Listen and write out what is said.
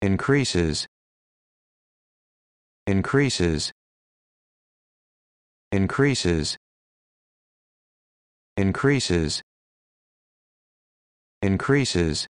increases increases increases increases increases